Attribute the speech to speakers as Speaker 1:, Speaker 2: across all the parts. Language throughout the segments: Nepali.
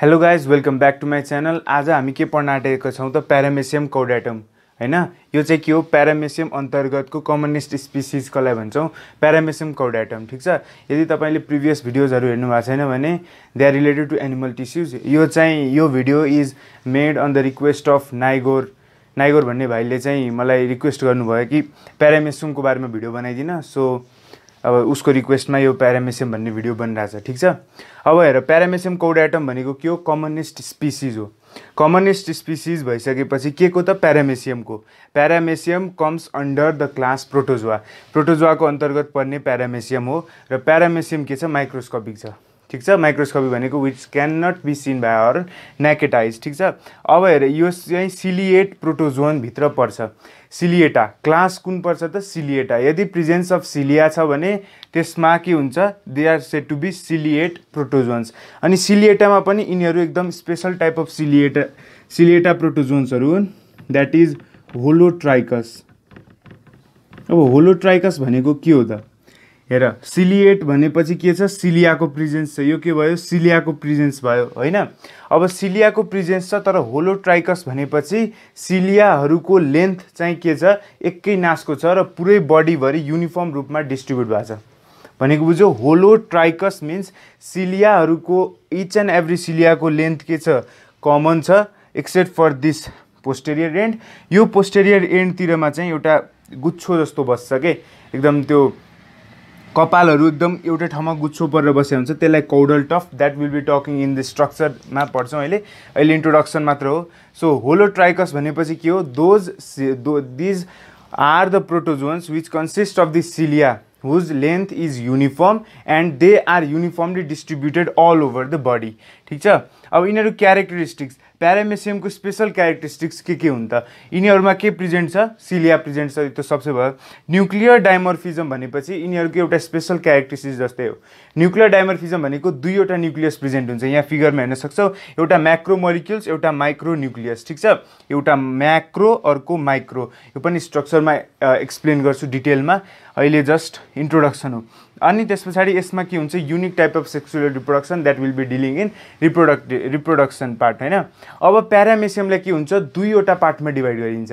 Speaker 1: hello guys welcome back to my channel आज हामी के पढ्न आँटेका छौँ त प्यारामेसियम कौडाटम होइन यो चाहिँ के हो प्यारामेसियम अन्तर्गतको कमनिस्ट कमनेस्ट स्पिसिसकोलाई भन्छौँ प्यारामेसियम कौडाटम ठिक छ यदि तपाईँले प्रिभियस भिडियोजहरू हेर्नु भएको छैन भने they are related to animal tissues यो चाहिँ यो video is made on the request of नाइगोर नाइगोर भन्ने भाइले चाहिँ मलाई रिक्वेस्ट गर्नुभयो कि प्यारामेसियमको बारेमा भिडियो बनाइदिन सो अब उसको रिक्वेस्टमा यो प्यारामेसियम भन्ने भिडियो बनिरहेछ ठिक छ अब हेर प्यारामेसियम एटम भनेको के हो कमनिस्ट स्पिसिज हो कमनिस्ट स्पिसिज भइसकेपछि के को त प्यारामेसियमको paramecium comes under the class protozoa प्रोटोजुवाको अन्तर्गत पर्ने प्यारामेसियम हो र प्यारामेसियम के छ माइक्रोस्कोपिक छ ठिक छ माइक्रोस्कोपी भनेको which can not be seen by our naked eyes ठिक छ अब हेर यो चाहिँ सिलिएट प्रोटोजोनभित्र पर्छ सिलिएटा क्लास कुन पर्छ त सिलिएटा यदि प्रिजेन्स अफ सिलिया छ भने त्यसमा के हुन्छ they are set to be ciliate protozoans अनि सिलिएटामा पनि यिनीहरू एकदम special type of Ciliata Ciliata प्रोटोजोन्सहरू हुन् द्याट इज होलोट्राइकस अब होलोट्राइकस भनेको के हो त हेर सिलिएट भनेपछि के छ सिलियाको प्रिजेन्स छ यो के भयो सिलियाको प्रिजेन्स भयो होइन अब सिलियाको प्रिजेन्स छ तर होलो ट्राइकस भनेपछि सिलियाहरूको लेन्थ चाहिँ के छ एकै नासको छ र पुरै बडीभरि युनिफर्म रूपमा डिस्ट्रिब्युट भएको छ भनेको बुझ्यो होलो ट्राइकस मिन्स सिलियाहरूको इच एन्ड एभ्री सिलियाको लेन्थ के छ कमन छ except for this posterior end यो पोस्टेरियर एन्डतिरमा चाहिँ एउटा गुच्छो जस्तो बस्छ के एकदम त्यो कपालहरू एकदम एउटै ठाउँमा गुच्छो परेर बसेको हुन्छ त्यसलाई caudal tuft that will be talking in the स्ट्रक्चरमा पढ्छौँ अहिले अहिले इन्ट्रोडक्सन मात्र हो सो होलो ट्राइकस भनेपछि के हो those though these are the protozoans which consist of the cilia whose length is uniform and they are uniformly distributed all over the body ठिक छ अब यिनीहरू क्यारेक्टरिस्टिक्स प्यारामेसियमको स्पेसल क्यारेक्टरिस्टिक्स के के हुन्छ त यिनीहरूमा के प्रेजेन्ट छ सिलिया प्रेजेन्ट छ त्यो सबसे भयो न्युक्लियर डाइमर्फिजम भनेपछि यिनीहरूको एउटा स्पेसल क्यारेक्टरिस्टिक्स जस्तै हो न्युक्लियर डाइमर्फिजम भनेको दुईवटा न्युक्लियस प्रेजेन्ट हुन्छ यहाँ फिगरमा हेर्न सक्छौँ एउटा म्याक्रो मलिक्युल्स एउटा माइक्रो न्युक्लियस ठिक छ एउटा म्याक्रो अर्को माइक्रो यो पनि स्ट्रक्चरमा एक्सप्लेन गर्छु डिटेलमा अहिले जस्ट इन्ट्रोडक्सन हो अनि त्यस पछाडि यसमा के हुन्छ unique type of sexual reproduction that will be dealing in reproduct reproduction part होइन अब प्यारामेसियमलाई के हुन्छ दुईवटा पार्टमा डिभाइड गरिन्छ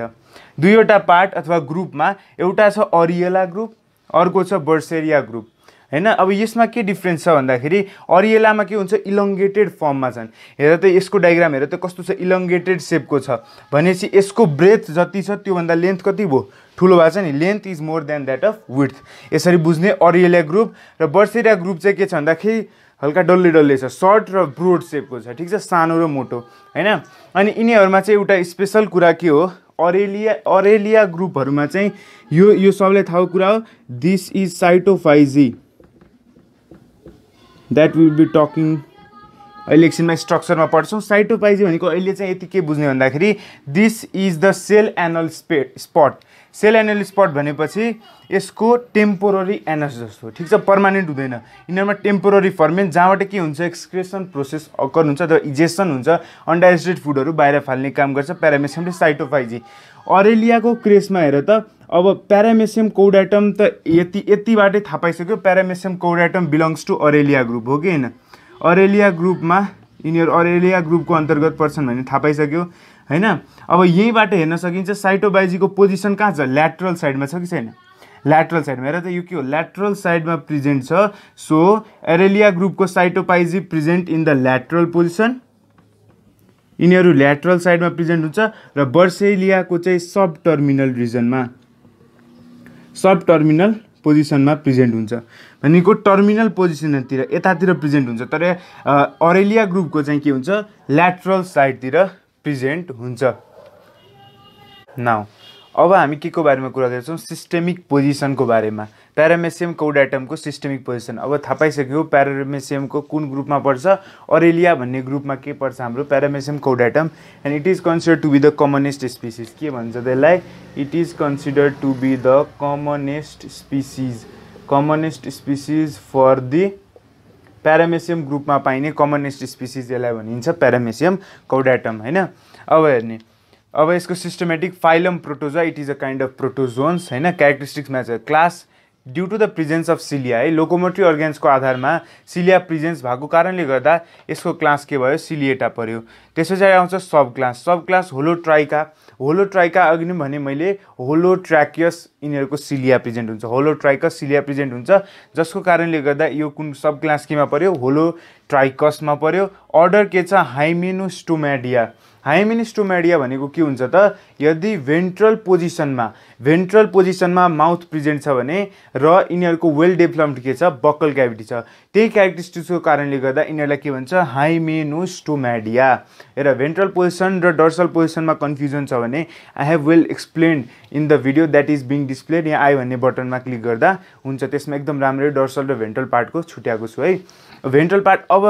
Speaker 1: दुईवटा पार्ट अथवा ग्रुपमा एउटा छ अरियला ग्रुप अर्को छ बर्सेरिया ग्रुप होइन अब यसमा के डिफ्रेन्स छ भन्दाखेरि अरिएलामा के हुन्छ इलङ्गेटेड फर्ममा छन् हेर त यसको डायग्राम हेर त कस्तो छ इलङ्गेटेड सेपको छ भनेपछि यसको ब्रेथ जति छ त्योभन्दा लेन्थ कति भयो ठुलो भएको छ नि length is more than that of with यसरी बुझ्ने अरियला ग्रुप र बर्सेरिया ग्रुप चाहिँ के छ भन्दाखेरि हल्का डल्ले डल्ले छ सर्ट र ब्रोड सेपको छ ठिक छ सानो र मोटो होइन अनि यिनीहरूमा चाहिँ एउटा स्पेसल कुरा के हो अरेलिया अरेलिया ग्रुपहरूमा चाहिँ यो यो सबलाई थाहा कुरा हो this is cytopyge that will be talking अहिले एकछिनमा स्ट्रक्चरमा पढ्छौँ साइटोपाइजी भनेको अहिले चाहिँ यति के बुझ्ने भन्दाखेरि this is the cell anal spe spot cell anal spot भनेपछि यसको टेम्पोररी एनस जस्तो ठिक छ पर्मानेन्ट हुँदैन यिनीहरूमा टेम्पोररी फर्मेन्ट जहाँबाट के हुन्छ एक्सक्रेसन प्रोसेस अकर हुन्छ अथवा इजेसन हुन्छ अन्डाइजेस्टेड फुडहरू बाहिर फाल्ने काम गर्छ प्यारामेसियमले साइटोफाइजी अरेलियाको क्रेसमा हेर त अब प्यारामेसियम आइटम त यति यतिबाटै थाहा पाइसक्यो paramecium caudatum belongs to Aurelia group हो कि होइन अरेलिया ग्रुपमा यिनीहरू अरेलिया ग्रुपको अन्तर्गत पर्छन् भन्ने थाहा पाइसक्यो होइन अब यहीँबाट हेर्न सकिन्छ साइटोबाइजीको पोजिसन कहाँ छ ल्याट्रल साइडमा छ कि छैन ल्याट्रल साइडमा हेर त यो के हो ल्याट्रल साइडमा प्रेजेन्ट छ सो एरेलिया ग्रुपको cytopyge present in the lateral position यिनीहरू ल्याट्रल साइडमा प्रेजेन्ट हुन्छ र बर्सेलियाको चाहिँ सब टर्मिनल रिजनमा सब टर्मिनल पोजिसनमा प्रेजेन्ट हुन्छ भनेको टर्मिनल पोजिसनतिर यतातिर प्रेजेन्ट हुन्छ तर अरेलिया ग्रुपको चाहिँ के हुन्छ ल्याट्रल साइडतिर प्रेजेन्ट हुन्छ नाउ अब हामी के को बारेमा कुरा गर्छौँ सिस्टेमिक पोजिसनको बारेमा प्यारामेसियम कौड सिस्टेमिक पोजिसन अब थाहा पाइसक्यो प्यारामेसियमको कुन ग्रुपमा पर्छ अरेलिया भन्ने ग्रुपमा के पर्छ हाम्रो paramecium caud and it is consider to be the commonest species के भन्छ त्यसलाई it is consider to be the commonest species commonest species for the paramecium ग्रुपमा पाइने कमनेस्ट स्पिसिज यसलाई भनिन्छ प्यारामेसियम कौडाटम होइन अब हेर्ने अब यसको systematic phylum protozoa it is a kind of protozoans होइन क्यारेक्टरिस्टिक्समा छ class due to the presence of cilia है लोकोमोट्री अर्ग्यान्सको आधारमा सिलिया प्रिजेन्स भएको कारणले गर्दा यसको क्लास के भयो सिलिएटा पऱ्यो त्यस पछाडि आउँछ सब क्लास सब क्लास होलो ट्राइका होलो ट्राइका अघि नै भने मैले होलो ट्राकियस यिनीहरूको सिलिया प्रेजेन्ट हुन्छ होलो ट्राइकस सिलिया प्रेजेन्ट हुन्छ जसको कारणले गर्दा यो कुन सब क्लास केमा पऱ्यो होलो ट्राइकसमा पऱ्यो अर्डर के छ हाइमेनोस्टोम्याडिया हाइमिनिस्टोमेडिया भनेको के हुन्छ त यदि भेन्ट्रल पोजिसनमा भेन्ट्रल पोजिसनमा माउथ प्रेजेन्ट छ भने र यिनीहरूको वेल डेभलप्ड के छ बक्कल क्याभिटी छ त्यही क्यारेक्टरिस्टिक्सको कारणले गर्दा यिनीहरूलाई के भन्छ हाइमेनोस्टोमेडिया र भेन्ट्रल पोजिसन र डर्सल पोजिसनमा कन्फ्युजन छ भने I have well explain in the video that is being displayed यहाँ आई भन्ने बटनमा क्लिक गर्दा हुन्छ त्यसमा एकदम राम्ररी डर्सल र भेन्ट्रल पार्टको छुट्याएको छु है भेन्ट्रल पार्ट अब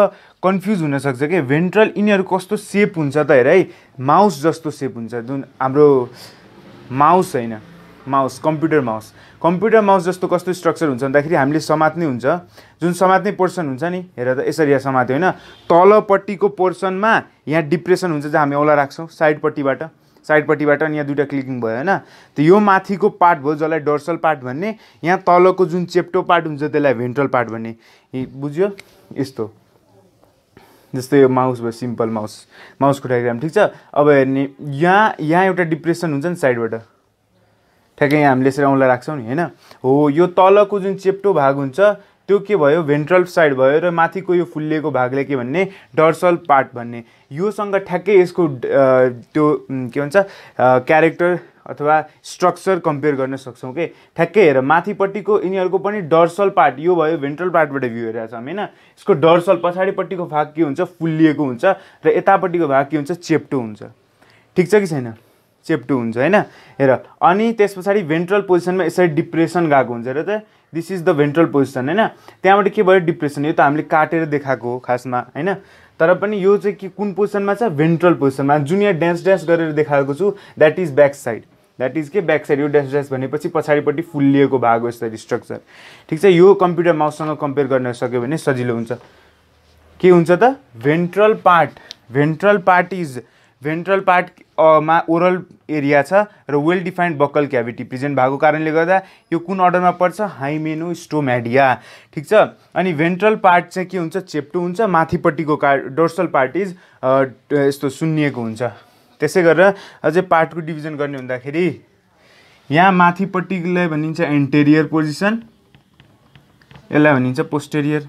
Speaker 1: कन्फ्युज हुनसक्छ कि भेन्ट्रल यिनीहरू कस्तो सेप हुन्छ त हेर है माउस जस्तो सेप हुन्छ जुन हाम्रो माउस होइन mouse computer mouse computer mouse जस्तो कस्तो स्ट्रक्चर हुन्छ भन्दाखेरि हामीले समात्ने हुन्छ जुन समात्ने पोर्सन हुन्छ नि हेर त यसरी यहाँ समात्यो होइन तलपट्टिको पोर्सनमा यहाँ डिप्रेसन हुन्छ जहाँ हामी औला राख्छौँ साइडपट्टिबाट साइडपट्टिबाट अनि यहाँ दुइटा क्लिकिङ भयो होइन त यो माथिको पार्ट भयो जसलाई डर्सल पार्ट भन्ने यहाँ तलको जुन चेप्टो पार्ट हुन्छ त्यसलाई भेन्ट्रल पार्ट भन्ने बुझ्यो यस्तो जस्तै यो माउस भयो सिम्पल माउस माउसको डायग्राम ठिक छ अब हेर्ने यहाँ यहाँ एउटा डिप्रेसन हुन्छ नि साइडबाट ठ्याक्कै यहाँ हामीले यसरी औँला राख्छौँ नि होइन हो यो तलको जुन चेप्टो भाग हुन्छ त्यो के भयो भेन्ट्रल साइड भयो र माथिको यो फुल्लिएको भागले के भन्ने डर्सल पार्ट भन्ने योसँग ठ्याक्कै यसको त्यो के भन्छ क्यारेक्टर अथवा स्ट्रक्चर कम्पेयर गर्न सक्छौँ कि ठ्याक्कै हेर माथिपट्टिको यिनीहरूको पनि डर्सल पार्ट यो भयो भेन्ट्रल पार्टबाट भ्यू हेरेको छौँ होइन यसको डर्सल पछाडिपट्टिको भाग के हुन्छ फुल्लिएको हुन्छ र यतापट्टिको भाग के हुन्छ चेप्टो हुन्छ ठिक छ कि छैन चेप्टो हुन्छ होइन हेर अनि त्यस पछाडि भेन्ट्रल पोजिसनमा यसरी डिप्रेसन गएको हुन्छ र त this is the ventral position होइन त्यहाँबाट के भयो डिप्रेसन यो त हामीले काटेर देखाएको हो खासमा होइन तर पनि यो चाहिँ के कुन पोजिसनमा छ भेन्ट्रल पोजिसनमा जुन यहाँ ड्यान्स ड्यान्स गरेर देखाएको छु that is back side that is के ब्याक साइड यो ड्यास ड्यास भनेपछि पछाडिपट्टि फुल्लिएको भाग हो यसरी स्ट्रक्चर ठिक छ यो कम्प्युटर माउससँग कम्पेयर गर्न सक्यो भने सजिलो हुन्छ के हुन्छ त ventral part ventral part is ventral part मा ओरल एरिया छ र well defined buccal cavity present भएको कारणले गर्दा यो कुन अर्डरमा पर्छ हाइमेनो स्टोम्याडिया ठिक छ अनि भेन्ट्रल पार्ट चाहिँ के हुन्छ चेप्टो हुन्छ माथिपट्टिको का डोर्सल पार्ट इज यस्तो सुन्निएको हुन्छ त्यसै गरेर अझै पार्टको डिभिजन गर्ने हुँदाखेरि यहाँ माथिपट्टिलाई भनिन्छ एन्टेरियर पोजिसन यसलाई भनिन्छ पोस्टेरियर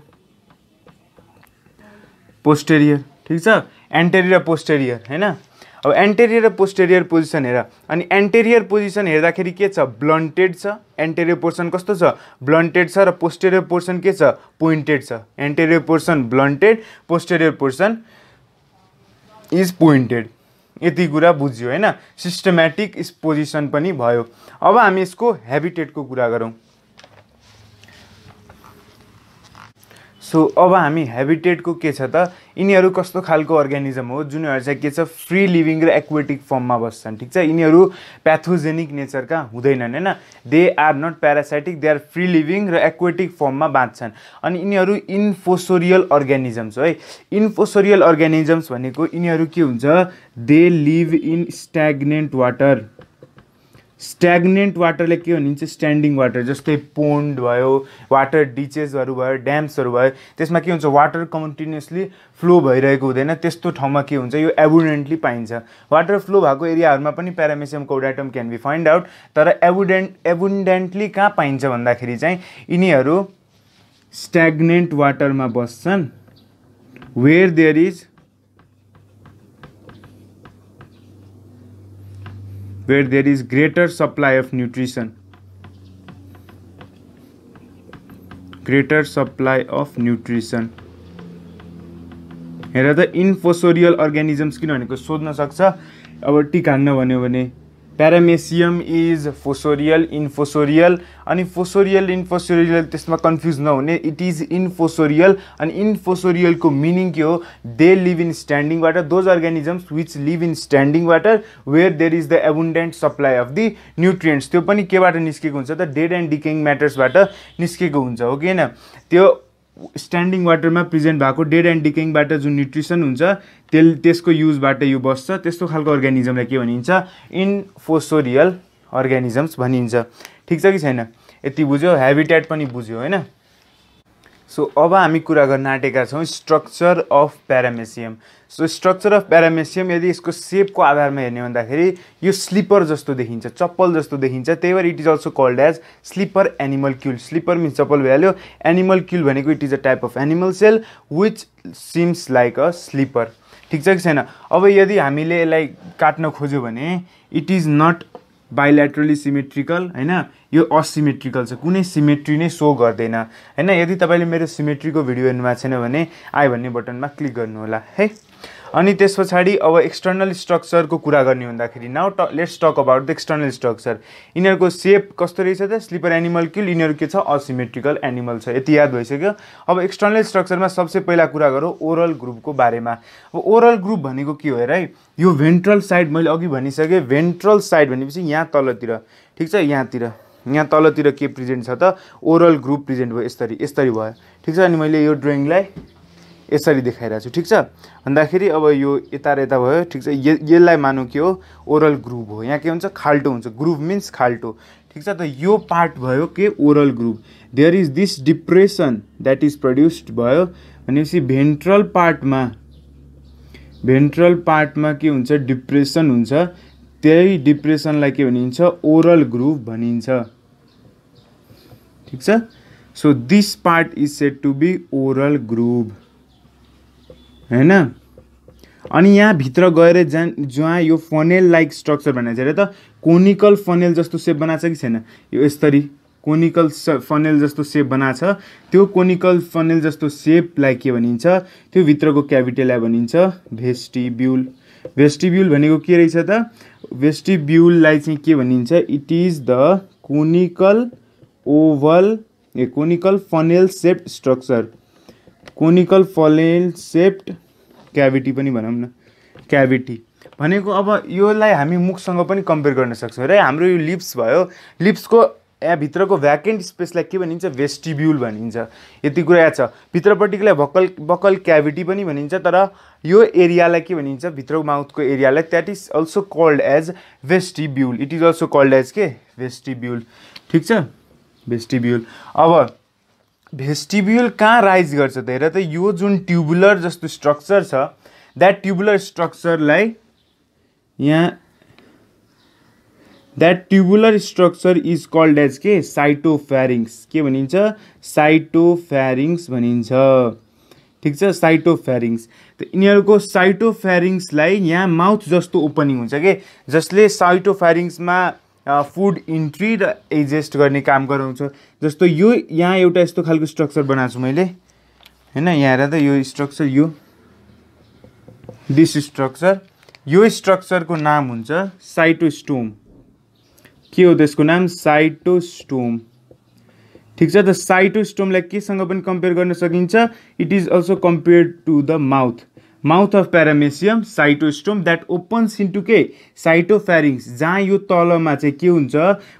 Speaker 1: पोस्टेरियर ठिक छ एन्टेरियर पोस्टेरियर होइन अब एन्टेरियर र पोस्टेरियर पोजिसन हेर अनि एन्टेरियर पोजिसन हेर्दाखेरि के छ ब्लन्टेड छ एन्टेरियर पोर्सन कस्तो छ ब्लन्टेड छ र पोस्टेरियर पोर्सन के छ पोइन्टेड छ anterior portion blunted posterior portion is pointed यति कुरा बुझ्यो होइन सिस्टमेटिक एक्सपोजिसन पनि भयो अब हामी यसको हेबिटेटको कुरा गरौँ सो अब हामी हेबिटेटको के छ त यिनीहरू कस्तो खालको अर्ग्यानिजम हो जुनहरू चाहिँ के छ फ्री लिभिङ र एक्वेटिक फर्ममा बस्छन् ठिक छ यिनीहरू प्याथोजेनिक नेचरका हुँदैनन् होइन they are not parasitic they are free living र एक्वेटिक फर्ममा बाँच्छन् अनि यिनीहरू इन्फोसोरियल अर्ग्यानिजम्स है इन्फोसोरियल अर्ग्यानिजम्स भनेको यिनीहरू के हुन्छ they live in stagnant water stagnant वाटरले के भनिन्छ स्ट्यान्डिङ वाटर जस्तै पोन्ड भयो वाटर डिचेसहरू भयो ड्याम्सहरू भयो त्यसमा के हुन्छ वाटर कन्टिन्युसली फ्लो भइरहेको हुँदैन त्यस्तो ठाउँमा के हुन्छ यो एबुडेन्टली पाइन्छ वाटर फ्लो भएको एरियाहरूमा पनि paramecium caudatum can be find out तर एबुडेन्ट एबुन्डेन्टली कहाँ पाइन्छ भन्दाखेरि चाहिँ यिनीहरू स्ट्याग्नेन्ट वाटरमा बस्छन् where there is where there is greater supply of nutrition greater supply of nutrition हेर त इन्फोसोरियल अर्ग्यानिजम्स किन भनेको सोध्न सक्छ अब टिक हान्न भन्यो भने प्यारामेसियम इज फोसोरियल इन्फोसोरियल अनि फोसोरियल इन्फोसोरियल त्यसमा कन्फ्युज नहुने इट इज इन्फोसोरियल अनि इन्फोसोरियलको मिनिङ के हो they live in standing water those organisms which live in standing water where there is the abundant supply of the nutrients त्यो पनि केबाट निस्केको हुन्छ त डेड एन्ड डिकेङ म्याटर्सबाट निस्केको हुन्छ हो कि होइन त्यो स्ट्यान्डिङ वाटरमा प्रेजेन्ट भएको डेड एन्ड डिकेङबाट जुन न्युट्रिसन हुन्छ त्यस त्यसको युजबाट यो बस्छ त्यस्तो खालको अर्ग्यानिजमलाई के भनिन्छ इनफोसोरियल अर्ग्यानिजम्स भनिन्छ ठिक छ कि छैन यति बुझ्यो हेबिट्याट पनि बुझ्यो होइन सो अब हामी कुरा गर्न आँटेका छौँ structure of paramecium so structure of paramecium यदि यसको सेपको आधारमा हेर्ने भन्दाखेरि यो स्लिपर जस्तो देखिन्छ चप्पल जस्तो देखिन्छ त्यही भएर it is also called as slipper animalcule slipper means चप्पल भइहाल्यो एनिमल क्युल भनेको it is a type of animal cell which seems like a slipper ठिक छ कि छैन अब यदि हामीले यसलाई काट्न खोज्यो भने it is not bilaterally symmetrical होइन यो असिमेट्रिकल छ कुनै सिमेट्री नै सो गर्दैन होइन यदि तपाईँले मेरो सिमेट्रीको भिडियो हेर्नुभएको छैन भने आई भन्ने बटनमा क्लिक गर्नुहोला है अनि त्यस पछाडि अब एक्सटर्नल स्ट्रक्चरको कुरा गर्ने हुँदाखेरि now let's talk about the external structure यिनीहरूको सेप कस्तो रहेछ त स्लिपर एनिमल क्युल यिनीहरू के छ असिमेट्रिकल एनिमल छ यति याद भइसक्यो अब एक्सटर्नल स्ट्रक्चरमा सबसे पहिला कुरा गरौँ ओरल ग्रुपको बारेमा अब ओरल ग्रुप भनेको के हो है यो भेन्ट्रल साइड मैले अघि भनिसकेँ भेन्ट्रल साइड भनेपछि यहाँ तलतिर ठिक छ यहाँतिर यहाँ तलतिर के प्रेजेन्ट छ त ओरल ग्रुप प्रेजेन्ट भयो यसरी यसरी भयो ठिक छ अनि मैले यो ड्रइङलाई यसरी देखाइरहेको छु ठिक छ भन्दाखेरि अब यो यता र यता भयो ठिक छ यसलाई मानु के हो ओरल ग्रुप हो यहाँ के हुन्छ खाल्टो हुन्छ ग्रुप मिन्स खाल्टो ठिक छ त यो पार्ट भयो के oral groove there is this depression that is produced भयो भनेपछि भेन्ट्रल पार्टमा भेन्ट्रल पार्टमा के हुन्छ डिप्रेसन हुन्छ त्यही डिप्रेसनलाई के भनिन्छ ओरल ग्रुभ भनिन्छ ठिक छ so this part is set to be oral groove होइन अनि यहाँभित्र गएर जहाँ जहाँ यो फनेल लाइक स्ट्रक्चर भनेको छ अरे त कोनिकल फनेल जस्तो सेप बनाएको छ कि छैन यो यसरी कोनिकल फनेल जस्तो सेप बनाएको छ त्यो कोनिकल फनेल जस्तो सेपलाई के भनिन्छ त्यो भित्रको क्याभिटीलाई भनिन्छ भेस्टिब्युल भेस्टिब्युल भनेको के रहेछ त भेस्टिब्युललाई चाहिँ के भनिन्छ it is the conical oval a conical funnel shape structure conical फलेन सेप्ट क्याभिटी पनि भनौँ न क्याभिटी भनेको अब योलाई हामी मुखसँग पनि कम्पेयर गर्न सक्छौँ र हाम्रो यो लिप्स भयो लिप्सको यहाँभित्रको भ्याकेन्ट स्पेसलाई के भनिन्छ भेस्टिब्युल भनिन्छ यति कुरा याद छ भित्रपट्टिकोलाई भकल बकल क्याभिटी पनि भनिन्छ तर यो एरियालाई के भनिन्छ भित्र माउथको एरियालाई that is also called as vestibule it is also called as के भेस्टिब्युल ठिक छ भेस्टिब्युल अब भेस्टिब्युल कहाँ राइज गर्छ त हेर त यो जुन ट्युबुलर जस्तो स्ट्रक्चर छ द्याट ट्युबुलर स्ट्रक्चरलाई यहाँ that tubular structure is called as के साइटोफ्यारिङ्स के भनिन्छ साइटोफ्यारिङ्स भनिन्छ ठिक छ साइटोफ्यारिङ्स त यिनीहरूको साइटोफ्यारिङ्सलाई यहाँ माउथ जस्तो ओपनिङ हुन्छ के जसले साइटोफ्यारिङ्समा फुड इन्ट्री र एजेस्ट गर्ने काम गराउँछ जस्तो यो यहाँ एउटा यस्तो खालको स्ट्रक्चर बनाएको छु मैले होइन यहाँ त यो स्ट्रक्चर यो दिस स्ट्रक्चर यो स्ट्रक्चरको नाम हुन्छ साइटोस्टोम के हो त्यसको नाम साइटोस्टोम ठिक छ त साइटोस्टोमलाई केसँग पनि कम्पेयर गर्न सकिन्छ it is also compare to the mouth mouth of paramecium cytostome that opens into के साइटोफ्यारिङ्स जहाँ यो तलमा चाहिँ के हुन्छ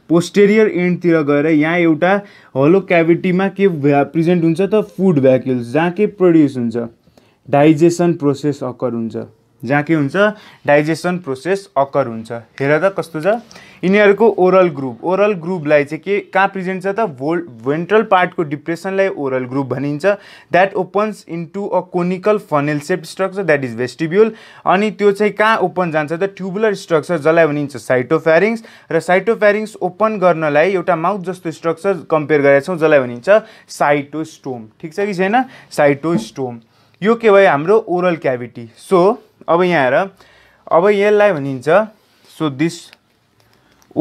Speaker 1: पोस्टेरियर एन्डतिर गएर यहाँ एउटा हलो क्याभिटीमा के प्रेजेन्ट हुन्छ त फुड भ्याक्युल्स जहाँ के प्रड्युस हुन्छ डाइजेसन प्रोसेस अकर हुन्छ जहाँ के हुन्छ डाइजेसन प्रोसेस अकर हुन्छ हेर त कस्तो छ यिनीहरूको ओरल ग्रुप ओरल ग्रुपलाई चाहिँ के कहाँ प्रेजेन्ट छ त भोल भेन्ट्रल पार्टको डिप्रेसनलाई ओरल ग्रुप भनिन्छ that opens into a conical funnel shape structure that is vestibule अनि त्यो चाहिँ कहाँ ओपन जान्छ त ट्युबुलर स्ट्रक्चर जसलाई भनिन्छ साइटोफ्यारिङ्स र साइटोफ्यारिङ्स ओपन गर्नलाई एउटा माउथ जस्तो स्ट्रक्चर कम्पेयर गरेका छौँ जसलाई भनिन्छ साइटोस्टोम ठिक छ कि छैन साइटोस्टोम यो के भयो हाम्रो ओरल क्याभिटी सो अब यहाँ हेर अब यसलाई भनिन्छ सो दिस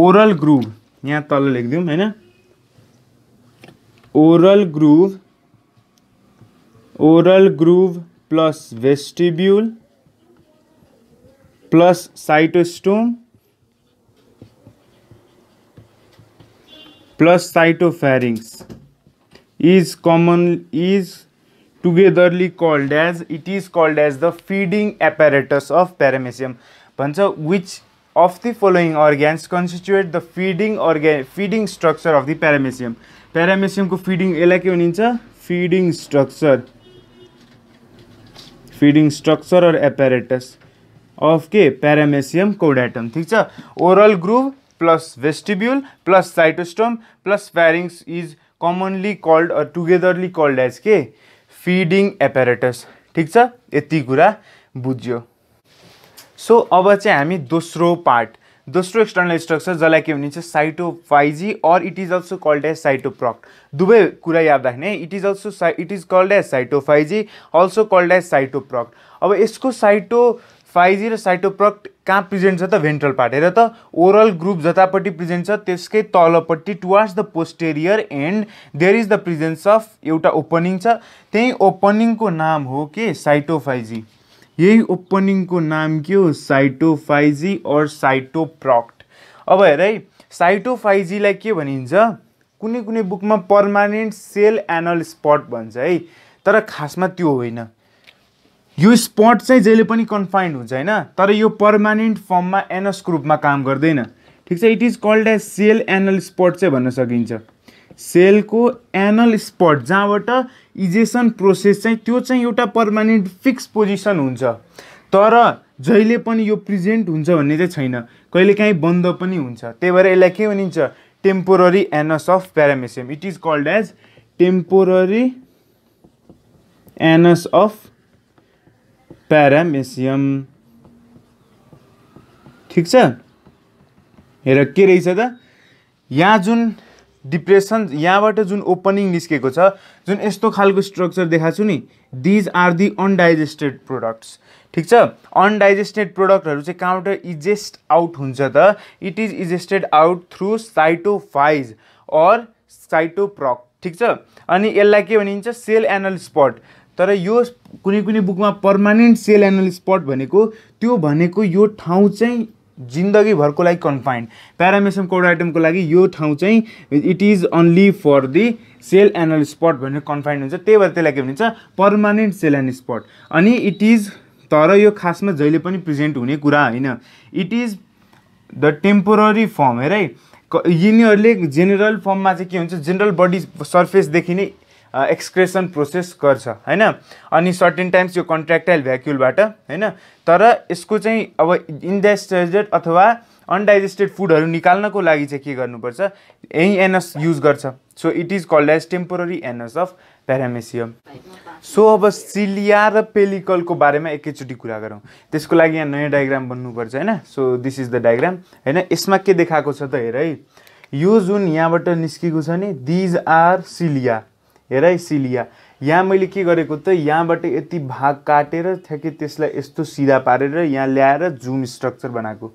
Speaker 1: ओरल ग्रुभ यहाँ तल लेखिदिउँ होइन oral groove oral groove plus vestibule plus cytostome plus cytopharynx is common is togetherly called as it is called as the feeding apparatus of paramecium भन्छ which of the following organs constitute the feeding organ feeding structure of the paramecium प्यारामेसियमको फिडिङ यसलाई के भनिन्छ feeding structure feeding structure or apparatus of के प्यारामेसियम कोडाटम ठिक छ oral groove plus vestibule plus cytostome plus pharynx is commonly called togetherly called as के फिडिङ एपेरेटस ठिक छ यति कुरा बुझ्यो सो अब चाहिँ हामी दोस्रो पार्ट दोस्रो एक्सटर्नल स्ट्रक्चर जसलाई के भनिन्छ cytopyge or it is also called as cytoproct दुवै कुरा याद राख्ने it is also cy it is called as cytopyge also called as cytoproct अब यसको साइटोफाइजी र साइटोप्रक्ट कहाँ प्रेजेन्ट छ त भेन्ट्रल पार्ट हेर त ओरल ग्रुप जतापट्टि प्रेजेन्ट छ त्यसकै तलपट्टि towards the posterior end there is the presence of एउटा ओपनिङ छ त्यही ओपनिङको नाम हो के साइटोफाइजी यही ओपनिङको नाम के हो साइटोफाइजी अर साइटोप्रक्ट अब हेर है साइटोफाइजीलाई के भनिन्छ कुनै कुनै बुकमा पर्मानेन्ट सेल एनल स्पट भन्छ है तर खासमा त्यो होइन यो स्पट चाहिँ जहिले पनि कन्फाइन्ड हुन्छ होइन तर यो पर्मानेन्ट फर्ममा एनस ग्रुपमा काम गर्दैन ठिक छ it is called as cell anal spot चाहिँ भन्न सकिन्छ सेलको एनल स्पट जहाँबाट इजेसन प्रोसेस चाहिँ त्यो चाहिँ एउटा पर्मानेन्ट फिक्स पोजिसन हुन्छ तर जहिले पनि यो प्रेजेन्ट हुन्छ भन्ने चाहिँ छैन कहिले काहीँ बन्द पनि हुन्छ त्यही भएर यसलाई के भनिन्छ temporary anus of paramecium it is called as temporary anus of paramecium ठिक छ हेर के रहेछ त यहाँ जुन डिप्रेसन यहाँबाट जुन ओपनिङ निस्केको छ जुन यस्तो खालको स्ट्रक्चर देखाएको छु नि these are the undigested products ठिक छ अनडाइजेस्टेड प्रोडक्टहरू चाहिँ कहाँबाट इजेस्ट आउट हुन्छ त it is egested out through cytopyge or cytoproct ठिक छ अनि यसलाई के भनिन्छ सेल एनल स्पट तर यो कुनै कुनै बुकमा पर्मानेन्ट सेल एनल स्पट भनेको त्यो भनेको यो ठाउँ चाहिँ जिन्दगीभरको लागि कन्फाइन्ड प्यारामेसम कोड आइटमको लागि यो ठाउँ चाहिँ it is only for the cell anal spot भनेर कन्फाइन्ड हुन्छ त्यही भएर त्यसलाई के भनिन्छ पर्मानेन्ट सेल एन्ड स्पट अनि इट इज तर यो खासमा जहिले पनि प्रेजेन्ट हुने कुरा होइन it is the temporary form हेर है यिनीहरूले जेनरल फर्ममा चाहिँ के हुन्छ जेनरल बडी सर्फेसदेखि नै एक्सक्रेसन प्रोसेस गर्छ होइन अनि सर्टेन टाइम्स यो कन्ट्राक्टाइल भ्याक्युलबाट होइन तर यसको चाहिँ अब इन्डाइजेस्टेड अथवा अनडाइजेस्टेड फुडहरू निकाल्नको लागि चाहिँ के गर्नुपर्छ यही एनस युज गर्छ so it is called as temporary anus of paramecium so अब सिलिया र पेलिकलको बारेमा एकैचोटि कुरा गरौँ त्यसको लागि यहाँ नयाँ डायग्राम बन्नुपर्छ होइन so this is the diagram होइन यसमा के देखाएको छ त हेर है यो जुन यहाँबाट निस्केको छ नि दिज आर सिलिया हेर है सिलिया यहाँ मैले के गरेको त यहाँबाट यति भाग काटेर ठ्याक्कै त्यसलाई यस्तो सिधा पारेर यहाँ ल्याएर जुम स्ट्रक्चर बनाएको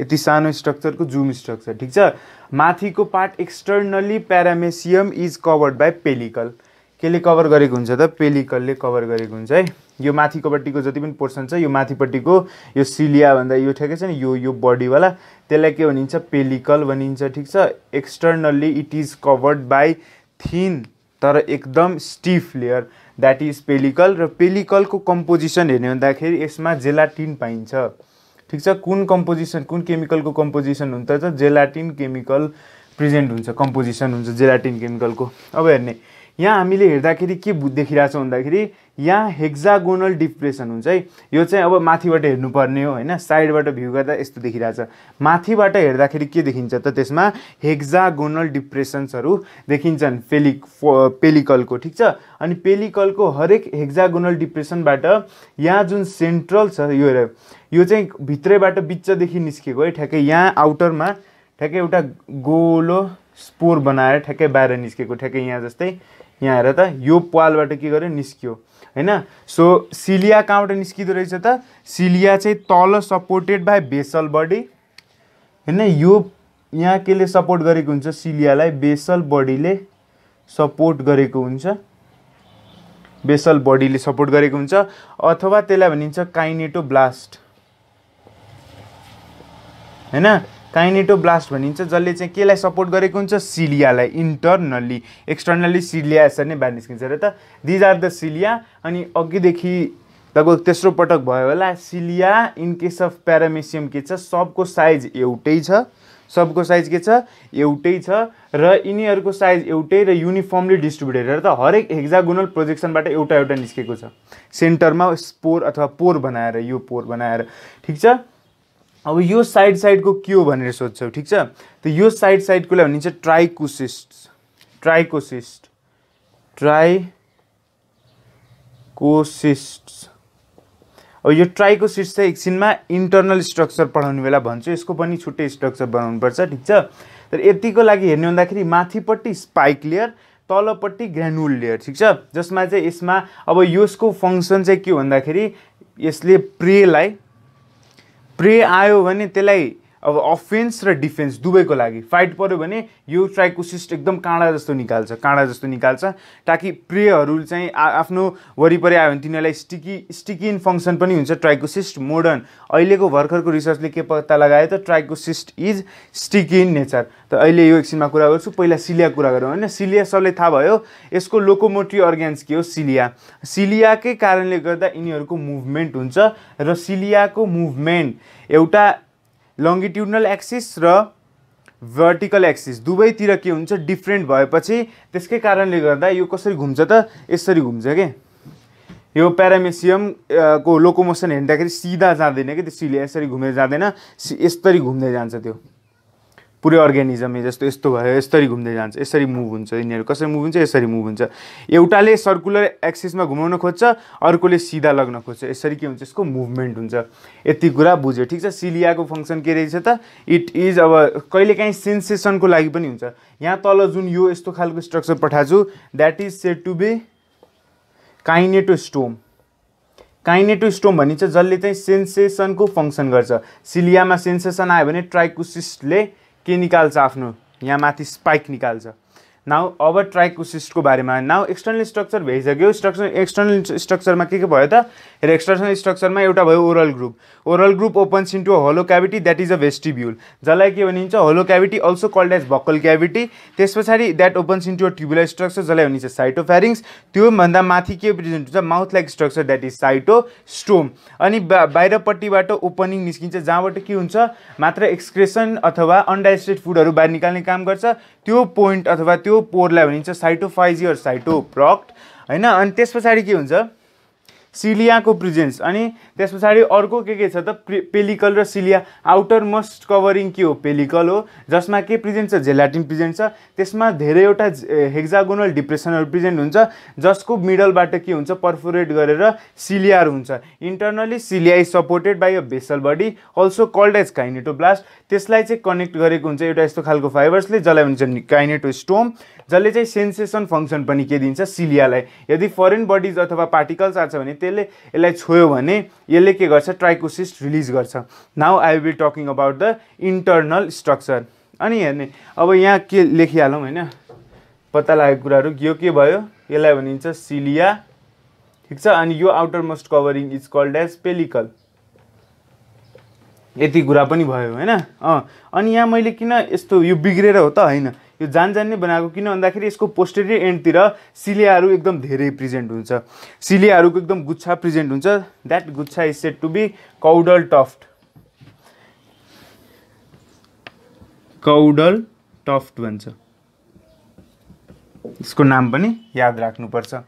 Speaker 1: यति सानो स्ट्रक्चरको जुम स्ट्रक्चर ठिक छ माथिको part externally paramecium is covered by pellicle केले कभर गरेको हुन्छ त पेलिकलले कभर गरेको हुन्छ है यो माथिकोपट्टिको जति पनि पोर्सन छ यो माथिपट्टिको यो सिलिया भन्दा यो ठ्याक्कै छ नि यो यो बडीवाला त्यसलाई के भनिन्छ पेलिकल भनिन्छ ठिक छ externally it is covered by thin तर एकदम stiff layer that is pellicle र पेलिकलको कम्पोजिसन हेर्ने भन्दाखेरि यसमा जेलाटिन पाइन्छ ठिक छ कुन कम्पोजिसन कुन केमिकलको कम्पोजिसन हुन्छ त जेलाटिन केमिकल प्रेजेन्ट हुन्छ कम्पोजिसन हुन्छ जेलाटिन केमिकलको अब हेर्ने यहाँ हामीले हेर्दाखेरि के देखिरहेछौँ भन्दाखेरि यहाँ हेक्जागोनल डिप्रेसन हुन्छ है यो चाहिँ अब माथिबाट हेर्नुपर्ने हो होइन साइडबाट भ्यू गर्दा यस्तो देखिरहेछ माथिबाट हेर्दाखेरि के देखिन्छ त त्यसमा हेक्जागोनल डिप्रेसन्सहरू देखिन्छन् पेलि पेलिकलको ठिक छ अनि पेलिकलको हरेक हेक्जागोनल डिप्रेसनबाट यहाँ जुन सेन्ट्रल छ यो हेर यो चाहिँ भित्रैबाट बिचदेखि निस्केको है ठ्याक्कै यहाँ आउटरमा ठ्याक्कै एउटा गोलो स्पोर बनाएर ठ्याक्कै बाहिर निस्केको ठ्याक्कै यहाँ जस्तै यहाँ हेर त यो पालबाट के गर्यो निस्कियो होइन सो सिलिया कहाँबाट निस्किँदो रहेछ त सिलिया चाहिँ तल सपोर्टेड बाई बेसल बडी होइन यो यहाँ केले सपोर्ट गरेको हुन्छ सिलियालाई बेसल बडीले सपोर्ट गरेको हुन्छ बेसल बडीले सपोर्ट गरेको हुन्छ अथवा त्यसलाई भनिन्छ काइनेटो ब्लास्ट होइन काइनेटो ब्लास्ट भनिन्छ जसले चाहिँ केलाई सपोर्ट गरेको हुन्छ सिलियालाई इन्टर्नल्ली एक्सटर्नल्ली सिलिया यसरी नै बाहिर निस्किन्छ र त दिज आर द सिलिया अनि अघिदेखि लगभग तेस्रो पटक भयो होला cilia in case of paramecium के छ सबको साइज एउटै छ सबको साइज के छ एउटै छ र यिनीहरूको साइज एउटै र युनिफर्मली डिस्ट्रिब्युटेड र त हरेक हेक्जागोनल प्रोजेक्सनबाट एउटा एउटा निस्केको छ सेन्टरमा स्पोर अथवा पोर बनाएर यो पोर बनाएर ठिक छ अब यो साइड साइडको के हो भनेर सोध्छौ ठिक छ त यो साइड साइडकोलाई भनिन्छ ट्राइकोसिस्ट ट्राइकोसिस्ट ट्राइकोसिस्ट अब यो ट्राइकोसिस्ट चाहिँ एकछिनमा इन्टर्नल स्ट्रक्चर पढाउने बेला भन्छु यसको पनि छुट्टै स्ट्रक्चर बनाउनुपर्छ ठिक छ तर यतिको लागि हेर्ने भन्दाखेरि माथिपट्टि स्पाइक लेयर तलपट्टि ग्रेनुल लेयर ठिक छ जसमा चाहिँ यसमा अब यसको फङ्सन चाहिँ के भन्दाखेरि यसले प्रेलाई प्रे आयो भने त्यसलाई अब अफेन्स र डिफेन्स दुवैको लागि फाइट पऱ्यो भने यो ट्राइकोसिस्ट एकदम काँडा जस्तो निकाल्छ काँडा जस्तो निकाल्छ ताकि प्रेहरू चाहिँ आफ्नो वरिपरि आयो भने तिनीहरूलाई स्टिकी स्टिकी इन फङ्सन पनि हुन्छ ट्राइकोसिस्ट मोडर्न अहिलेको भर्खरको रिसर्चले के पत्ता लगायो त trichocyst is sticky in nature त अहिले यो एकछिनमा कुरा गर्छु पहिला सिलिया कुरा गरौँ होइन सिलिया सबले थाहा भयो यसको लोकोमोटिभ अर्ग्यान्स के हो सिलिया सिलियाकै कारणले गर्दा यिनीहरूको मुभमेन्ट हुन्छ र सिलियाको मुभमेन्ट एउटा लङ्गिट्युडनल एक्सिस र भर्टिकल एक्सिस दुवैतिर के हुन्छ डिफ्रेन्ट भएपछि त्यसकै कारणले गर्दा यो कसरी घुम्छ त यसरी घुम्छ कि यो प्यारामेसियम को लोकोमोसन हेर्दाखेरि सिधा जाँदैन कि त्यो सिले यसरी घुमेर जाँदैन यसरी घुम्दै जान्छ त्यो पुरै अर्ग्यानिजमै जस्तो यस्तो भयो यसरी घुम्दै जान्छ यसरी मुभ हुन्छ यिनीहरू कसरी मुभ हुन्छ यसरी मुभ हुन्छ एउटाले सर्कुलर एक्सिसमा घुमाउन खोज्छ अर्कोले सिधा लग्न खोज्छ यसरी के हुन्छ यसको मुभमेन्ट हुन्छ यति कुरा बुझ्यो ठिक छ सिलियाको फङ्सन के रहेछ त इट इज अब कहिलेकाहीँ सेन्सेसनको लागि पनि हुन्छ यहाँ तल जुन यो यस्तो खालको स्ट्रक्चर पठाएको छु that is set to be kinetosome kinetosome भनिन्छ जसले चाहिँ सेन्सेसनको फङ्सन गर्छ सिलियामा सेन्सेसन आयो भने ट्राइकुसिस्टले के निकाल्छ आफ्नो यहाँ माथि स्पाइक निकाल्छ नाउ अब अवर सिस्टको बारेमा नाउ एक्सटर्नल स्ट्रक्चर भइसक्यो स्ट्रक्चर एक्सटर्नल स्ट्रक्चरमा के के भयो त एक्सटर्नल स्ट्रक्चरमा एउटा भयो oral groove oral groove opens into hollow cavity that is a vestibule जसलाई के भनिन्छ hollow cavity also called as buccal cavity त्यस पछाडि that opens into a tubular structure जसलाई भनिन्छ साइटो फ्यारिङ्स त्योभन्दा माथि के प्रेजेन्ट हुन्छ mouth like structure that is cytostome अनि बा बाहिरपट्टिबाट ओपनिङ निस्किन्छ जहाँबाट के हुन्छ मात्र एक्सक्रेसन अथवा अनडाइजेस्टेड फुडहरू बाहिर निकाल्ने काम गर्छ त्यो पोइन्ट अथवा त्यो त्यो पोरलाई भनिन्छ साइटोफाइजियर साइटोप्रक्ट होइन अनि त्यस पछाडि के हुन्छ सिलियाको प्रिजेन्स अनि त्यस पछाडि अर्को के के छ त पेलिकल र सिलिया आउटर मस्ट कभरिङ के हो पेलिकल हो जसमा के प्रेजेन्ट छ जेलाटिन प्रेजेन्ट छ त्यसमा धेरैवटा हेक्जागोनल डिप्रेसनहरू प्रेजेन्ट हुन्छ जसको मिडलबाट के हुन्छ पर्फोरेट गरेर सिलियाहरू हुन्छ internally cilia is supported by a basal body also called as kinetoblast त्यसलाई चाहिँ कनेक्ट गरेको हुन्छ एउटा यस्तो खालको फाइबर्सले जसलाई भन्छ काइनेटो स्टोम जसले चाहिँ सेन्सेसन फङ्सन पनि के दिन्छ सिलियालाई यदि फरेन बडिज अथवा पार्टिकल्स आएको छ भने त्यसले यसलाई छोयो भने यसले के गर्छ ट्राइकोसिस्ट रिलिज गर्छ now I will talking about the internal structure अनि हेर्ने अब यहाँ के लेखिहालौँ होइन पत्ता लागेको कुराहरू यो के भयो यसलाई भनिन्छ सिलिया ठिक छ अनि यो outer most covering is called as pellicle यति कुरा पनि भयो होइन अँ अनि यहाँ मैले किन यस्तो यो बिग्रेर हो त होइन यो जान जान नै बनाएको किन भन्दाखेरि यसको पोस्टेरी एन्डतिर सिलियाहरू एकदम धेरै प्रेजेन्ट हुन्छ सिलियाहरूको एकदम गुच्छा प्रेजेन्ट हुन्छ द्याट गुच्छा is set to be caudal tuft caudal tuft भन्छ यसको नाम पनि याद राख्नुपर्छ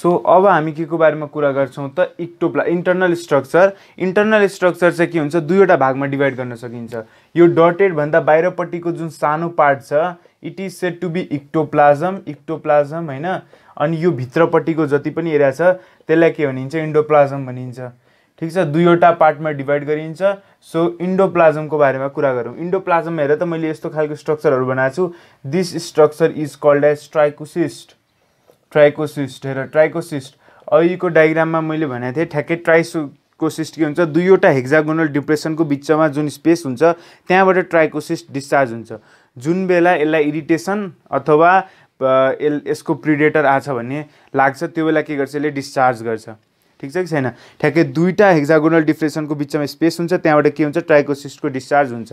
Speaker 1: सो अब हामी के को बारेमा कुरा गर्छौँ त इक्टोप्ला इन्टर्नल स्ट्रक्चर इन्टर्नल स्ट्रक्चर चाहिँ के हुन्छ दुईवटा भागमा डिभाइड गर्न सकिन्छ यो डटेडभन्दा बाहिरपट्टिको जुन सानो पार्ट छ it is said to be ectoplasm ectoplasm होइन अनि यो भित्रपट्टिको जति पनि एरिया छ त्यसलाई के भनिन्छ इन्डोप्लाजम भनिन्छ ठिक छ दुईवटा पार्टमा डिभाइड गरिन्छ सो इन्डोप्लाजमको बारेमा कुरा गरौँ इन्डोप्लाजम हेरेर त मैले यस्तो खालको स्ट्रक्चरहरू बनाएको छु this structure is called as trichocyst trichocyst हेर ट्राइकोसिस्ट अहिलेको डायग्राममा मैले भनेको थिएँ ठ्याक्कै ट्राइसोकोसिस्ट के हुन्छ दुईवटा हेक्जागोनल डिप्रेसनको बिचमा जुन स्पेस हुन्छ त्यहाँबाट ट्राइकोसिस्ट डिस्चार्ज हुन्छ जुन बेला यसलाई इरिटेसन अथवा यसको प्रिडेटर आछ भन्ने लाग्छ त्यो बेला के गर्छ यसले डिस्चार्ज गर्छ ठिक छ कि छैन ठ्याक्कै दुईवटा हेक्जागोनल डिप्रेसनको बिचमा स्पेस हुन्छ त्यहाँबाट के हुन्छ ट्राइकोसिस्टको डिस्चार्ज हुन्छ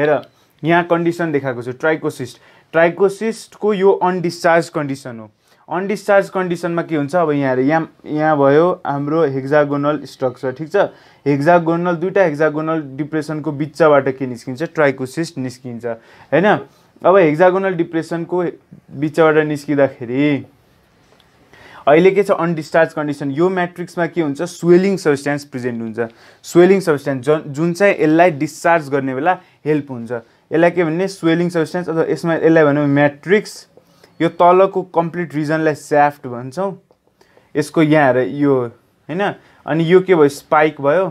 Speaker 1: हेर यहाँ कन्डिसन देखाएको छु ट्राइकोसिस्ट ट्राइकोसिस्टको यो अनडिस्चार्ज कन्डिसन हो अनडिस्चार्ज कन्डिसनमा के हुन्छ अब यहाँ यहाँ यहाँ भयो हाम्रो हेक्जागोनल स्ट्रक्चर ठिक छ हेक्जागोनल दुइटा हेक्जागोनल डिप्रेसनको बिचबाट के निस्किन्छ ट्राइकोसिस्ट निस्किन्छ होइन अब हेक्जागोनल डिप्रेसनको बिचबाट निस्किँदाखेरि अहिले के छ अनडिस्चार्ज कन्डिसन यो म्याट्रिक्समा के हुन्छ स्वेलिङ सब्सट्यान्स प्रेजेन्ट हुन्छ स्वेलिङ सब्सट्यान्स जुन जुन चाहिँ यसलाई डिस्चार्ज गर्ने बेला हेल्प हुन्छ यसलाई के भन्ने स्वेलिङ सब्सट्यान्स अथवा यसमा यसलाई भनौँ म्याट्रिक्स यो तलको कम्प्लिट रिजनलाई स्याफ्ट भन्छौँ यसको यहाँ हेर यो होइन अनि यो के भयो स्पाइक भयो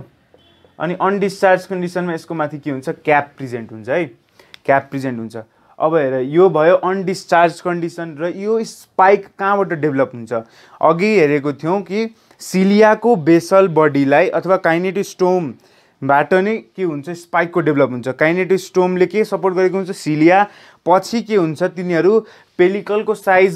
Speaker 1: अनि अनडिस्चार्ज कन्डिसनमा यसको माथि के हुन्छ क्याप प्रेजेन्ट हुन्छ है क्याप प्रेजेन्ट हुन्छ अब हेर यो भयो अनडिस्चार्ज कन्डिसन र यो स्पाइक कहाँबाट डेभलप हुन्छ अघि हेरेको थियौँ कि सिलियाको बेसल बडीलाई अथवा काइनेटिक बाट नै के हुन्छ स्पाइकको डेभलप हुन्छ काइनेटिक स्टोमले के सपोर्ट गरेको हुन्छ सिलिया पछि के हुन्छ तिनीहरू पेलिकलको साइज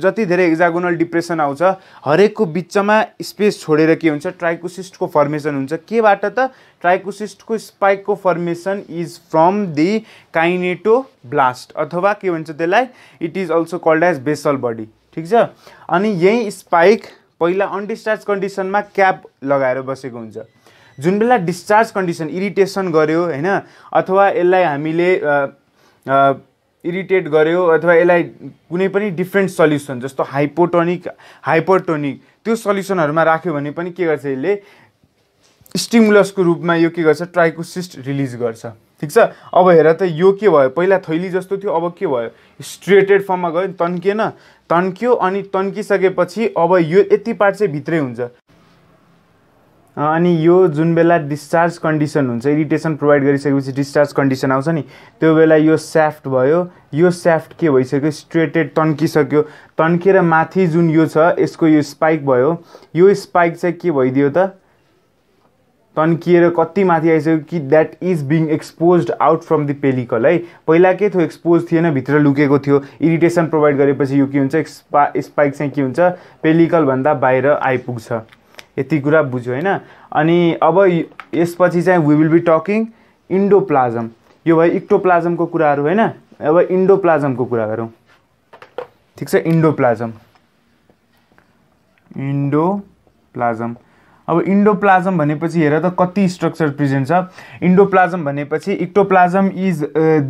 Speaker 1: जति धेरै एक्जागोनल डिप्रेसन आउँछ हरेकको बिचमा स्पेस छोडेर के हुन्छ ट्राइकोसिस्टको फर्मेसन हुन्छ केबाट त ट्राइकोसिस्टको स्पाइकको formation is from the kinetoblast अथवा के भन्छ त्यसलाई it is also called as basal body ठिक छ अनि यही स्पाइक पहिला अनडिस्चार्ज कन्डिसनमा क्याप लगाएर बसेको हुन्छ जुन बेला डिस्चार्ज कन्डिसन इरिटेसन गऱ्यो होइन अथवा यसलाई हामीले इरिटेट गर्यो अथवा यसलाई कुनै पनि डिफ्रेन्ट सल्युसन जस्तो हाइपोटोनिक हाइपरटोनिक त्यो सल्युसनहरूमा राख्यो भने पनि के गर्छ यसले स्टिमुलसको रूपमा यो के गर्छ ट्राइकोसिस्ट रिलिज गर्छ ठिक छ अब हेर त यो के भयो पहिला थैली जस्तो थियो अब के भयो स्ट्रेटेड फर्ममा गयो तन्किएन तन्कियो अनि तन्किसकेपछि अब यो यति पार्ट चाहिँ भित्रै हुन्छ अनि यो जुन बेला डिस्चार्ज कन्डिसन हुन्छ इरिटेसन प्रोभाइड गरिसकेपछि डिस्चार्ज कन्डिसन आउँछ नि त्यो बेला यो स्याफ्ट भयो यो स्याफ्ट के भइसक्यो स्ट्रेटेड तन्किसक्यो तन्किएर माथि जुन यो छ यसको यो स्पाइक भयो यो स्पाइक चाहिँ के भइदियो त तन्किएर कति माथि आइसक्यो कि that is being expose out from the pellicle है पहिला के थियो एक्सपोज थिएन भित्र लुकेको थियो इरिटेसन प्रोभाइड गरेपछि यो के हुन्छ स्पाइक चाहिँ के हुन्छ पेलिकलभन्दा बाहिर आइपुग्छ यति कुरा बुझ्यो होइन अनि अब यसपछि चाहिँ we will be talking endoplasm यो भयो इक्टोप्लाजमको कुराहरू होइन अब इन्डोप्लाजमको कुरा गरौँ ठिक छ इन्डो प्लाजम अब इन्डोप्लाजम भनेपछि हेर त कति स्ट्रक्चर प्रेजेन्ट छ इन्डोप्लाजम भनेपछि इक्टोप्लाजम इज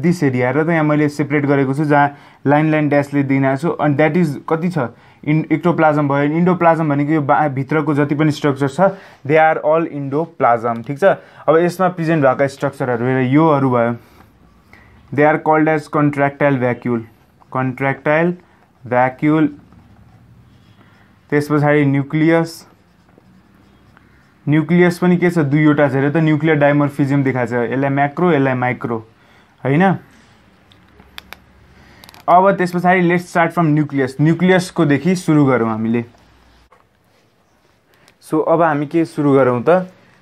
Speaker 1: दिस एरिया हेर त यहाँ मैले सेपरेट गरेको छु जहाँ लाइन लाइन ड्यासले दिइरहेको छु अनि द्याट इज कति छ इन् इक्टोप्लाजम भयो इन्डोप्लाजम भनेको यो बा भित्रको जति पनि स्ट्रक्चर छ दे आर अल इन्डोप्लाजम ठिक छ अब यसमा प्रेजेन्ट भएका स्ट्रक्चरहरू हेर योहरू भयो they are called as contractile vacuole contractile vacuole त्यस पछाडि न्युक्लियस न्युक्लियस पनि के छ दुईवटा छ अरे त न्युक्लियर डाइमर्फिजियम देखाएको छ यसलाई म्याक्रो यसलाई माइक्रो होइन अब त्यस पछाडि लेट्स स्टार्ट फ्रम न्युक्लियस न्युक्लियसकोदेखि सुरु गरौँ हामीले सो अब हामी के सुरु गरौँ त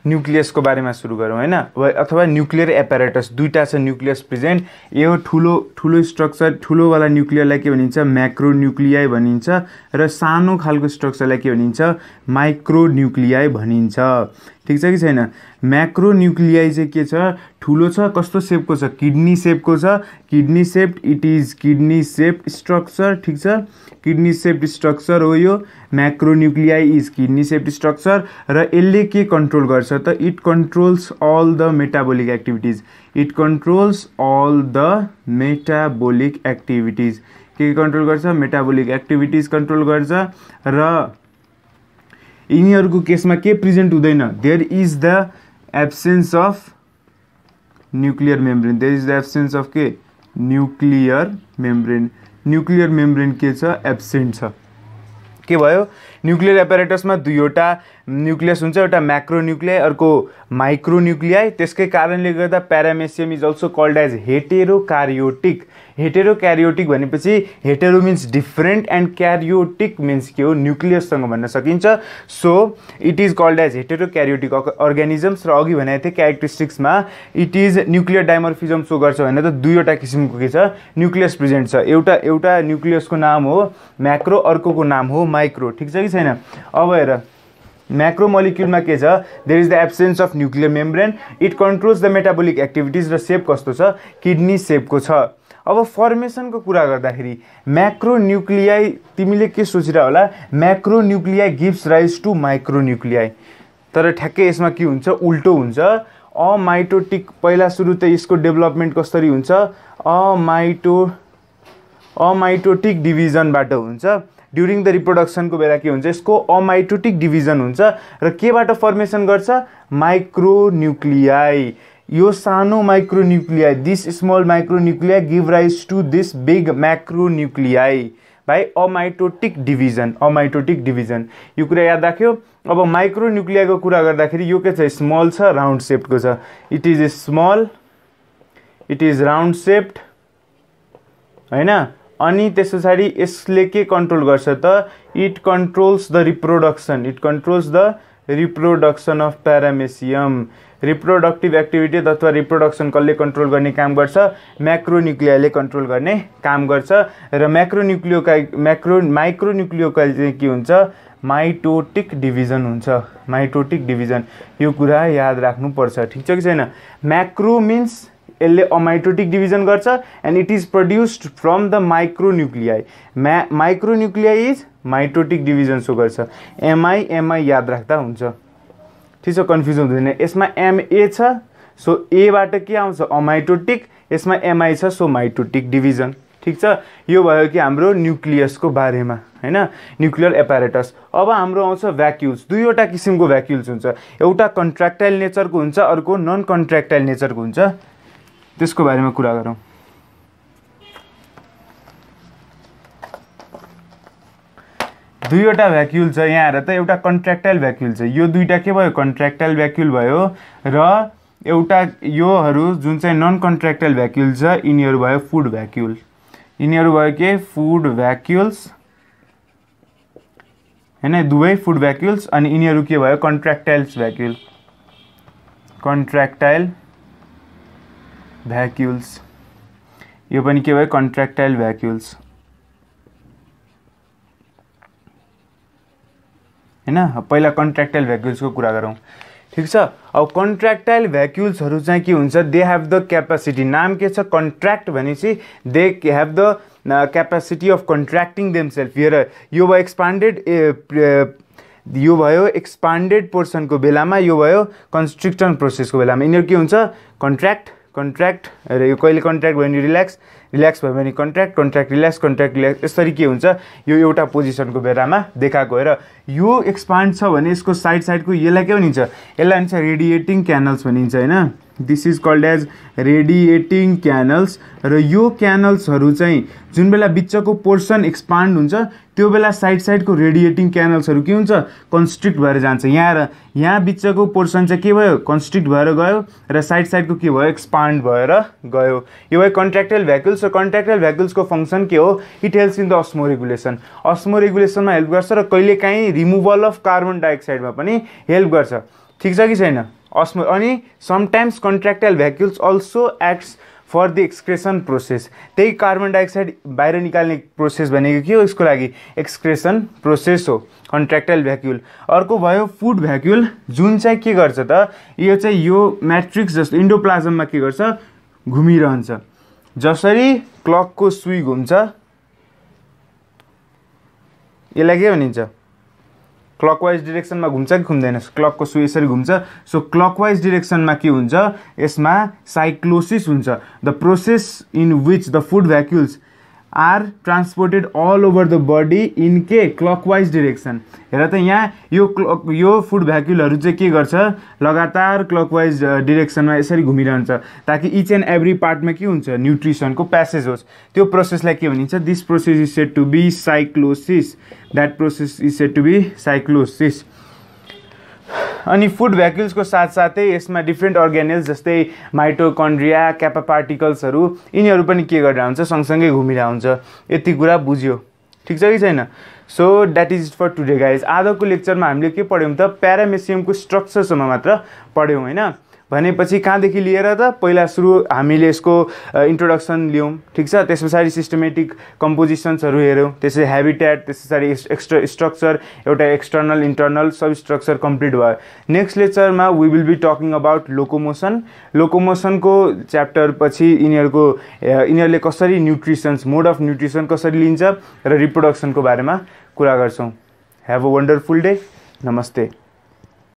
Speaker 1: न्युक्लियसको बारेमा सुरु गरौँ होइन अथवा न्युक्लियर एपारेटस दुइटा छ न्युक्लियस प्रेजेन्ट यो ठुलो ठुलो स्ट्रक्चर ठुलोवाला न्युक्लियरलाई के भनिन्छ म्याक्रो न्युक्लियाई भनिन्छ र सानो खालको स्ट्रक्चरलाई के भनिन्छ माइक्रो न्युक्लियाई भनिन्छ ठिक छ कि छैन म्याक्रोन्युक्लियाई चाहिँ के छ ठुलो छ कस्तो सेपको छ किडनी सेपको छ kidney shaped it is kidney shaped structure ठिक छ किडनी सेप्ड स्ट्रक्चर हो यो macro is kidney shaped structure र यसले के कन्ट्रोल गर्छ त it controls all the metabolic activities it controls all the metabolic activities के कन्ट्रोल गर्छ मेटाबोलिक एक्टिभिटिज कन्ट्रोल गर्छ र यिनीहरूको केसमा के प्रेजेन्ट हुँदैन there is the absence of nuclear मेम्ब्रेन देयर इज द एब्सेन्स अफ के न्युक्लियर मेम्ब्रेन न्युक्लियर मेम्ब्रेन के छ एब्सेन्ट छ के भयो न्युक्लियर एपरेटसमा दुईवटा न्युक्लियस हुन्छ एउटा म्याक्रो न्युक्लियाई अर्को माइक्रो न्युक्लियाई त्यसकै कारणले गर्दा paramecium is also called as heterokaryotic heterokaryotic भनेपछि hetero means different and karyotic means के हो न्युक्लियससँग भन्न सकिन्छ so it is called as heterokaryotic organisms र अघि भनेको थिएँ क्यारेक्टरिस्टिक्समा it is nuclear dimorphism show गर्छ भने त दुईवटा किसिमको के छ न्युक्लियस प्रेजेन्ट छ एउटा एउटा न्युक्लियसको नाम हो म्याक्रो अर्कोको नाम हो माइक्रो ठिक छ कि छैन अब हेर मलिक्युलमा के छ there is the absence of nuclear membrane it controls the metabolic activities र सेप कस्तो छ किडनी सेपको छ अब फर्मेसनको कुरा गर्दाखेरि म्याक्रो न्युक्लियाई तिमीले के सोचिरह होला macro nuclei gives rise to micro nuclei तर ठ्याक्कै यसमा के हुन्छ उल्टो हुन्छ अमाइटोटिक पहिला सुरु त यसको डेभलपमेन्ट कसरी हुन्छ अमाइटो अमाइटोटिक डिभिजनबाट हुन्छ ड्युरिङ द रिप्रोडक्सनको बेला के हुन्छ यसको अमाइटोटिक डिभिजन हुन्छ र केबाट फर्मेसन गर्छ माइक्रो माइक्रोन्युक्लियाई यो सानो micro micronuclei this small nuclei give rise to this big micronuclei by amitotic division अमाइटोटिक division यो कुरा याद राख्यो अब माइक्रो माइक्रोन्युक्लियाको कुरा गर्दाखेरि यो के छ स्मल छ राउन्ड सेप्टको छ it is a small it is round shaped होइन अनि त्यस पछाडि यसले के कन्ट्रोल गर्छ त it controls the reproduction it controls the reproduction of paramecium reproductive activity अथवा रिप्रोडक्सन कसले कन्ट्रोल गर्ने काम गर्छ म्याक्रोन्युक्लियाले कन्ट्रोल गर्ने काम गर्छ र म्याक्रोन्युक्लियोका म्याक्रो माइक्रोन्युक्लियोका चाहिँ के हुन्छ माइटोटिक डिभिजन हुन्छ माइटोटिक डिभिजन यो कुरा याद राख्नुपर्छ ठिक छ कि छैन म्याक्रो मिन्स यसले अमाइटोटिक डिभिजन गर्छ and it is produced from the micronuclei म्या micronuclei is mitotic division show गर्छ एमआई एमआई याद राख्दा हुन्छ ठिक छ कन्फ्युजन हुँदैन यसमा एमए छ सो एबाट के आउँछ अमाइटोटिक यसमा एमआई छ सो माइटोटिक डिभिजन ठिक छ यो भयो कि हाम्रो न्युक्लियसको बारेमा होइन न्युक्लियर एपारेटस अब हाम्रो आउँछ भ्याक्युल्स दुईवटा किसिमको भ्याक्युल्स हुन्छ एउटा कन्ट्राक्टाइल नेचरको हुन्छ अर्को नन कन्ट्राक्टाइल नेचरको हुन्छ त्यसको बारेमा कुरा गरौँ दुईवटा भ्याक्युल छ यहाँ आएर त एउटा कन्ट्र्याक्टाइल भ्याक्युल छ यो दुईवटा के भयो कन्ट्र्याक्टाइल भ्याक्युल भयो र एउटा योहरू जुन चाहिँ नन कन्ट्र्याक्टाइल भ्याक्युल छ यिनीहरू भयो फुड भ्याक्युल यिनीहरू भयो के फुड भ्याक्युल्स होइन दुवै फुड भ्याक्युल्स अनि यिनीहरू के भयो कन्ट्र्याक्टाइल्स भ्याक्युल कन्ट्र्याक्टाइल भ्याक्युल्स यो पनि के भयो कन्ट्राक्टाइल भ्याक्युल्स होइन पहिला कन्ट्राक्टाइल भ्याक्युल्सको कुरा गरौँ ठिक छ अब कन्ट्राक्टाइल भ्याक्युल्सहरू चाहिँ के हुन्छ दे हेभ द क्यापासिटी नाम के छ कन्ट्र्याक्ट भनेपछि they have the capacity of contracting them self हेर यो भयो एक्सपान्डेड uh, uh, यो भयो एक्सपान्डेड पोर्सनको बेलामा यो भयो कन्स्ट्रिक्सन प्रोसेसको बेलामा यिनीहरू के हुन्छ कन्ट्र्याक्ट कन्ट्र्याक्ट र यो कहिले कन्ट्र्याक्ट भयो भने रिल्याक्स रिल्याक्स भयो भने contract contract relax contract relax यसरी के हुन्छ यो एउटा पोजिसनको बेलामा देखाएको हो र यो एक्सपान्ड छ भने यसको साइड साइडको यसलाई के भनिन्छ यसलाई भनिन्छ रेडिएटिङ क्यानल्स भनिन्छ होइन this is called as radiating canals र यो क्यानल्सहरू चाहिँ जुन बेला बिचको पोर्सन एक्सपान्ड हुन्छ त्यो बेला साइड साइडको रेडिएटिङ क्यानल्सहरू के हुन्छ कन्स्ट्रिक्ट भएर जान्छ यहाँ र यहाँ बिचको पोर्सन चाहिँ के भयो कन्स्ट्रिक्ट भएर गयो र साइड साइडको के भयो एक्सपान्ड भएर गयो यो भयो कन्ट्राक्टेल भ्याकुल्स र कन्ट्राक्टेल भ्याकुल्सको फङ्सन के हो it helps in the osmo regulation osmo रेगुलेसनमा हेल्प गर्छ र कहिलेकाहीँ रिमुभल अफ कार्बन डाइअक्साइडमा पनि हेल्प गर्छ ठिक छ कि छैन अस्मो अनि sometimes contractile vacuoles also acts for the excretion process त्यही कार्बन डाइअक्साइड बाहिर निकाल्ने प्रोसेस भनेको के हो यसको लागि एक्सक्रेसन प्रोसेस हो कन्ट्राक्टाइल भ्याक्युल अर्को भयो फुड भ्याक्युल जुन चाहिँ के गर्छ त यो चाहिँ यो म्याट्रिक्स जस्तो इन्डोप्लाजममा के गर्छ घुमिरहन्छ जसरी क्लकको सुई घुम्छ यसलाई के भनिन्छ क्लकवाइज डिरेक्सनमा घुम्छ कि घुम्दैन क्लकको सु यसरी घुम्छ सो क्लकवाइज डिरेक्सनमा के हुन्छ यसमा साइक्लोसिस हुन्छ the process in which the food vacuoles are transported all over the body in के क्लकवाइज डिरेक्सन हेर त यहाँ यो क्लक यो फुड भ्याक्युलहरू चाहिँ के गर्छ लगातार क्लकवाइज डिरेक्सनमा यसरी घुमिरहन्छ ताकि इच एन्ड एभ्री पार्टमा के हुन्छ न्युट्रिसनको प्यासेज होस् त्यो प्रोसेसलाई के भनिन्छ this process is said to be cyclosis that process is said to be cyclosis अनि फुड भ्याक्युल्सको साथसाथै यसमा डिफ्रेन्ट अर्ग्यानेल्स जस्तै माइटोकन्ड्रिया क्यापा पार्टिकल्सहरू यिनीहरू पनि के गरेर हुन्छ सँगसँगै हुन्छ यति कुरा बुझ्यो ठिक छ कि छैन so that is for today guys आजको लेक्चरमा हामीले के पढ्यौँ त प्यारामेसियमको स्ट्रक्चरसम्म मात्र पढ्यौँ होइन भनेपछि कहाँदेखि लिएर त पहिला सुरु हामीले यसको इन्ट्रोडक्सन लियौँ ठिक छ त्यस पछाडि सिस्टमेटिक कम्पोजिसन्सहरू हेऱ्यौँ त्यसै हेबिट्याट त्यस पछाडि एक्स्ट्रा स्ट्रक्चर एउटा एक्सटर्नल इन्टर्नल सब स्ट्रक्चर कम्प्लिट भयो नेक्स्ट लेक्चरमा we will be talking about locomotion लोकोमोसनको च्याप्टर पछि यिनीहरूको यिनीहरूले कसरी न्युट्रिसन्स मोड अफ न्युट्रिसन कसरी लिन्छ र रिप्रोडक्सनको बारेमा कुरा गर्छौँ हेभ अ वन्डरफुल डे नमस्ते